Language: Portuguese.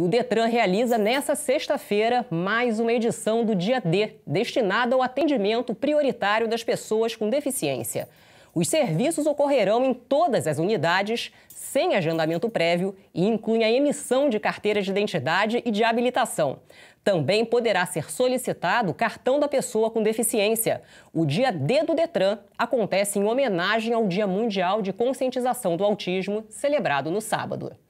E o Detran realiza nesta sexta-feira mais uma edição do Dia D, destinada ao atendimento prioritário das pessoas com deficiência. Os serviços ocorrerão em todas as unidades, sem agendamento prévio, e incluem a emissão de carteiras de identidade e de habilitação. Também poderá ser solicitado o cartão da pessoa com deficiência. O Dia D do Detran acontece em homenagem ao Dia Mundial de Conscientização do Autismo, celebrado no sábado.